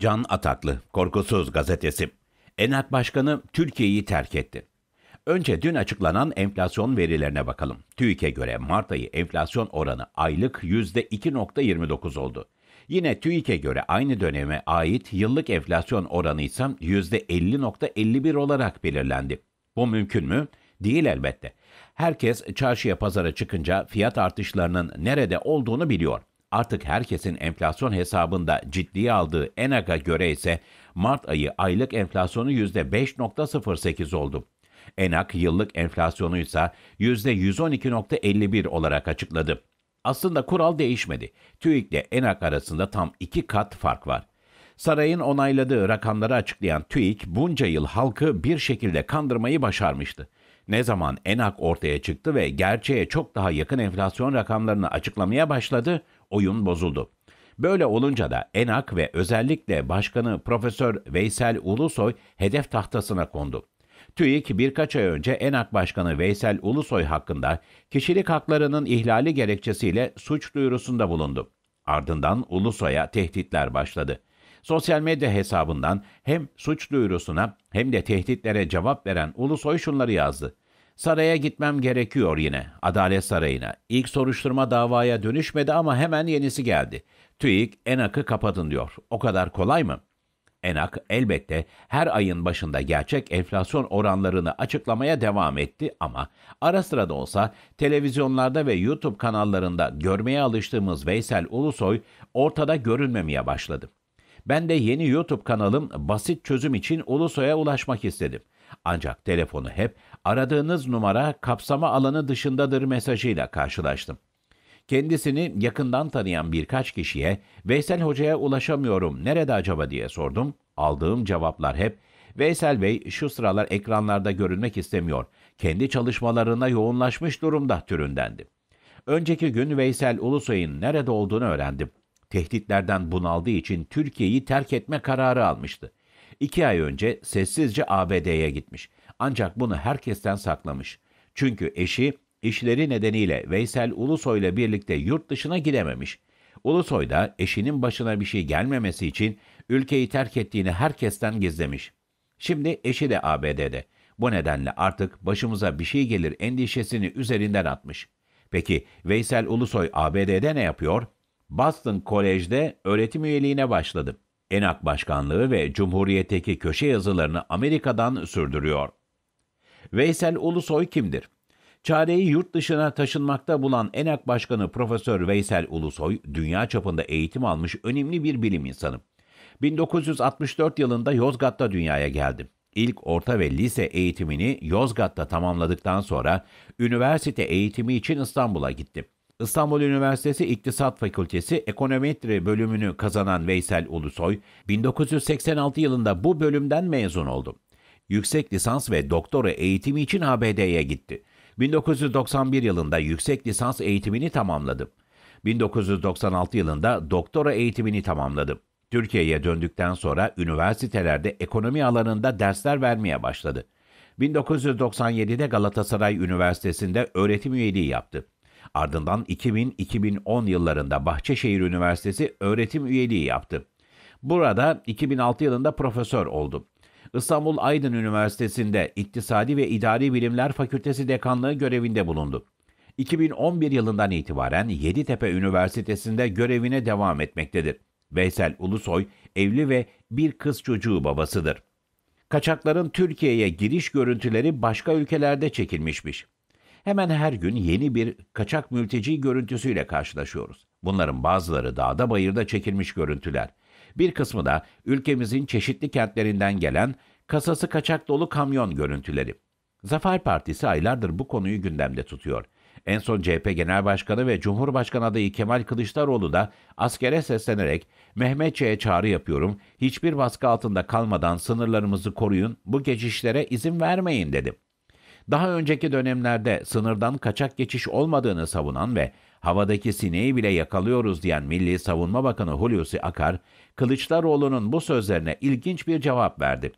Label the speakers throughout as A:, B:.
A: Can Ataklı, Korkusuz Gazetesi. Enak Başkanı Türkiye'yi terk etti. Önce dün açıklanan enflasyon verilerine bakalım. TÜİK'e göre Mart ayı enflasyon oranı aylık %2.29 oldu. Yine TÜİK'e göre aynı döneme ait yıllık enflasyon oranı ise %50.51 olarak belirlendi. Bu mümkün mü? Değil elbette. Herkes çarşıya pazara çıkınca fiyat artışlarının nerede olduğunu biliyor artık herkesin enflasyon hesabında ciddiye aldığı ENAG'a göre ise Mart ayı aylık enflasyonu %5.08 oldu. ENAK yıllık enflasyonu ise %112.51 olarak açıkladı. Aslında kural değişmedi. TÜİK ile ENAK arasında tam iki kat fark var. Sarayın onayladığı rakamları açıklayan TÜİK bunca yıl halkı bir şekilde kandırmayı başarmıştı. Ne zaman ENAK ortaya çıktı ve gerçeğe çok daha yakın enflasyon rakamlarını açıklamaya başladı, oyun bozuldu. Böyle olunca da ENAK ve özellikle Başkanı Profesör Veysel Ulusoy hedef tahtasına kondu. TÜİK birkaç ay önce ENAK Başkanı Veysel Ulusoy hakkında kişilik haklarının ihlali gerekçesiyle suç duyurusunda bulundu. Ardından Ulusoy'a tehditler başladı. Sosyal medya hesabından hem suç duyurusuna hem de tehditlere cevap veren Ulusoy şunları yazdı. Saraya gitmem gerekiyor yine, Adalet Sarayı'na. İlk soruşturma davaya dönüşmedi ama hemen yenisi geldi. TÜİK, ENAK'ı kapatın diyor. O kadar kolay mı? ENAK elbette her ayın başında gerçek enflasyon oranlarını açıklamaya devam etti ama ara sıra da olsa televizyonlarda ve YouTube kanallarında görmeye alıştığımız Veysel Ulusoy ortada görünmemeye başladı. Ben de yeni YouTube kanalım Basit Çözüm için Ulusoy'a ulaşmak istedim. Ancak telefonu hep aradığınız numara kapsama alanı dışındadır mesajıyla karşılaştım. Kendisini yakından tanıyan birkaç kişiye Veysel Hoca'ya ulaşamıyorum nerede acaba diye sordum. Aldığım cevaplar hep Veysel Bey şu sıralar ekranlarda görünmek istemiyor. Kendi çalışmalarına yoğunlaşmış durumda türündendi. Önceki gün Veysel Ulusoy'un nerede olduğunu öğrendim. Tehditlerden bunaldığı için Türkiye'yi terk etme kararı almıştı. İki ay önce sessizce ABD'ye gitmiş. Ancak bunu herkesten saklamış. Çünkü eşi işleri nedeniyle Veysel Ulusoy ile birlikte yurt dışına gidememiş. Ulusoy da eşinin başına bir şey gelmemesi için ülkeyi terk ettiğini herkesten gizlemiş. Şimdi eşi de ABD'de. Bu nedenle artık başımıza bir şey gelir endişesini üzerinden atmış. Peki Veysel Ulusoy ABD'de ne yapıyor? Boston Kolej'de öğretim üyeliğine başladı. ENAK Başkanlığı ve Cumhuriyet'teki köşe yazılarını Amerika'dan sürdürüyor. Veysel Ulusoy kimdir? Çareyi yurt dışına taşınmakta bulan ENAK Başkanı Profesör Veysel Ulusoy, dünya çapında eğitim almış önemli bir bilim insanı. 1964 yılında Yozgat'ta dünyaya geldi. İlk orta ve lise eğitimini Yozgat'ta tamamladıktan sonra üniversite eğitimi için İstanbul'a gitti. İstanbul Üniversitesi İktisat Fakültesi Ekonometri bölümünü kazanan Veysel Ulusoy, 1986 yılında bu bölümden mezun oldu yüksek lisans ve doktora eğitimi için ABD'ye gitti. 1991 yılında yüksek lisans eğitimini tamamladım. 1996 yılında doktora eğitimini tamamladım. Türkiye'ye döndükten sonra üniversitelerde ekonomi alanında dersler vermeye başladı. 1997'de Galatasaray Üniversitesi'nde öğretim üyeliği yaptı. Ardından 2000-2010 yıllarında Bahçeşehir Üniversitesi öğretim üyeliği yaptı. Burada 2006 yılında profesör oldu. İstanbul Aydın Üniversitesi'nde İktisadi ve İdari Bilimler Fakültesi Dekanlığı görevinde bulundu. 2011 yılından itibaren Yeditepe Üniversitesi'nde görevine devam etmektedir. Veysel Ulusoy evli ve bir kız çocuğu babasıdır. Kaçakların Türkiye'ye giriş görüntüleri başka ülkelerde çekilmişmiş. Hemen her gün yeni bir kaçak mülteci görüntüsüyle karşılaşıyoruz. Bunların bazıları dağda bayırda çekilmiş görüntüler. Bir kısmı da ülkemizin çeşitli kentlerinden gelen kasası kaçak dolu kamyon görüntüleri. Zafer Partisi aylardır bu konuyu gündemde tutuyor. En son CHP Genel Başkanı ve Cumhurbaşkanı adayı Kemal Kılıçdaroğlu da askere seslenerek Mehmetçe'ye çağrı yapıyorum, hiçbir baskı altında kalmadan sınırlarımızı koruyun, bu geçişlere izin vermeyin dedi. Daha önceki dönemlerde sınırdan kaçak geçiş olmadığını savunan ve havadaki sineği bile yakalıyoruz diyen Milli Savunma Bakanı Hulusi Akar, Kılıçdaroğlu'nun bu sözlerine ilginç bir cevap verdi.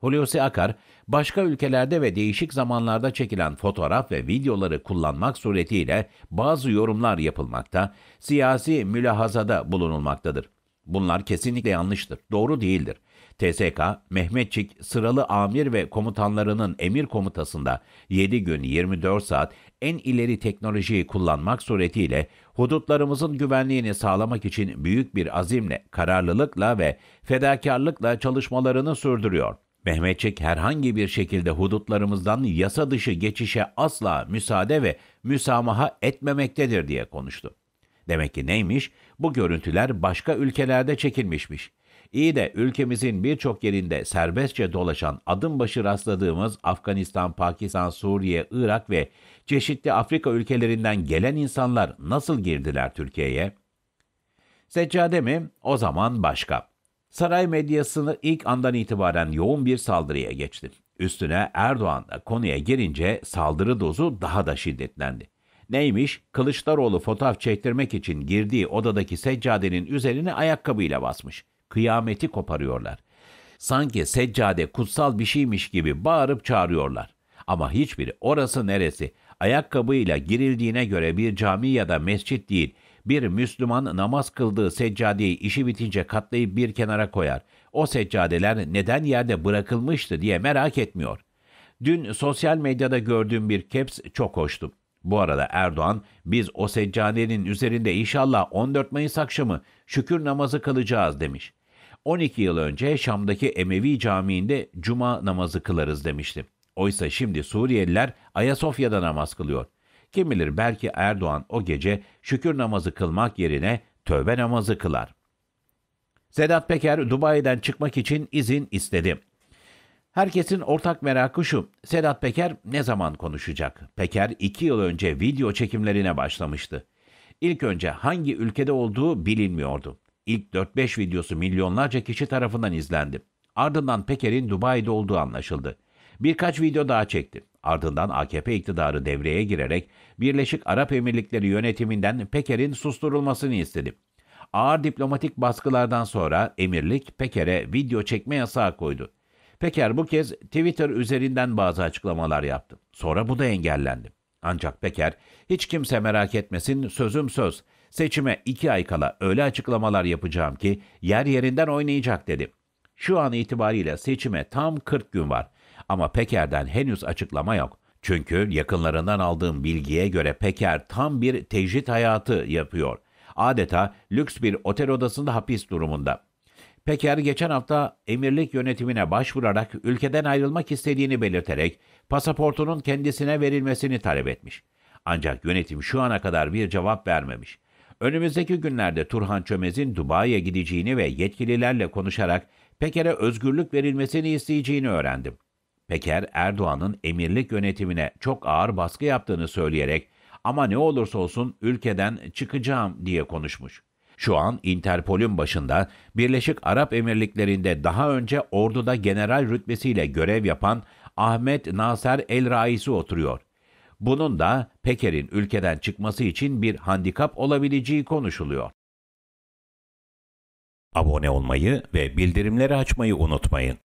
A: Hulusi Akar, başka ülkelerde ve değişik zamanlarda çekilen fotoğraf ve videoları kullanmak suretiyle bazı yorumlar yapılmakta, siyasi mülahazada bulunulmaktadır. Bunlar kesinlikle yanlıştır, doğru değildir. TSK, Mehmetçik, sıralı amir ve komutanlarının emir komutasında 7 gün 24 saat en ileri teknolojiyi kullanmak suretiyle hudutlarımızın güvenliğini sağlamak için büyük bir azimle, kararlılıkla ve fedakarlıkla çalışmalarını sürdürüyor. Mehmetçik herhangi bir şekilde hudutlarımızdan yasa dışı geçişe asla müsaade ve müsamaha etmemektedir diye konuştu. Demek ki neymiş? Bu görüntüler başka ülkelerde çekilmişmiş. İyi de ülkemizin birçok yerinde serbestçe dolaşan adım başı rastladığımız Afganistan, Pakistan, Suriye, Irak ve çeşitli Afrika ülkelerinden gelen insanlar nasıl girdiler Türkiye'ye? Seccade mi? O zaman başka. Saray medyasını ilk andan itibaren yoğun bir saldırıya geçti. Üstüne Erdoğan da konuya girince saldırı dozu daha da şiddetlendi. Neymiş? Kılıçdaroğlu fotoğraf çektirmek için girdiği odadaki seccadenin üzerine ayakkabıyla basmış kıyameti koparıyorlar. Sanki seccade kutsal bir şeymiş gibi bağırıp çağırıyorlar. Ama hiçbiri orası neresi, ayakkabıyla girildiğine göre bir cami ya da mescit değil, bir Müslüman namaz kıldığı seccadeyi işi bitince katlayıp bir kenara koyar. O seccadeler neden yerde bırakılmıştı diye merak etmiyor. Dün sosyal medyada gördüğüm bir keps çok hoştu. Bu arada Erdoğan, biz o seccadenin üzerinde inşallah 14 Mayıs akşamı şükür namazı kılacağız demiş. 12 yıl önce Şam'daki Emevi Camii'nde cuma namazı kılarız demişti. Oysa şimdi Suriyeliler Ayasofya'da namaz kılıyor. Kim bilir belki Erdoğan o gece şükür namazı kılmak yerine tövbe namazı kılar. Sedat Peker Dubai'den çıkmak için izin istedi. Herkesin ortak merakı şu, Sedat Peker ne zaman konuşacak? Peker iki yıl önce video çekimlerine başlamıştı. İlk önce hangi ülkede olduğu bilinmiyordu. İlk 4-5 videosu milyonlarca kişi tarafından izlendi. Ardından Peker'in Dubai'de olduğu anlaşıldı. Birkaç video daha çekti. Ardından AKP iktidarı devreye girerek Birleşik Arap Emirlikleri yönetiminden Peker'in susturulmasını istedi. Ağır diplomatik baskılardan sonra emirlik Peker'e video çekme yasağı koydu. Peker bu kez Twitter üzerinden bazı açıklamalar yaptı. Sonra bu da engellendi. Ancak Peker, hiç kimse merak etmesin sözüm söz. Seçime iki ay kala öyle açıklamalar yapacağım ki yer yerinden oynayacak dedi. Şu an itibariyle seçime tam 40 gün var. Ama Peker'den henüz açıklama yok. Çünkü yakınlarından aldığım bilgiye göre Peker tam bir tecrit hayatı yapıyor. Adeta lüks bir otel odasında hapis durumunda. Peker geçen hafta emirlik yönetimine başvurarak ülkeden ayrılmak istediğini belirterek pasaportunun kendisine verilmesini talep etmiş. Ancak yönetim şu ana kadar bir cevap vermemiş. Önümüzdeki günlerde Turhan Çömez'in Dubai'ye gideceğini ve yetkililerle konuşarak Peker'e özgürlük verilmesini isteyeceğini öğrendim. Peker, Erdoğan'ın emirlik yönetimine çok ağır baskı yaptığını söyleyerek ama ne olursa olsun ülkeden çıkacağım diye konuşmuş. Şu an Interpol'ün başında Birleşik Arap Emirlikleri'nde daha önce orduda general rütbesiyle görev yapan Ahmet Naser El Raisi oturuyor. Bunun da Peker'in ülkeden çıkması için bir handikap olabileceği konuşuluyor. Abone olmayı ve bildirimleri açmayı unutmayın.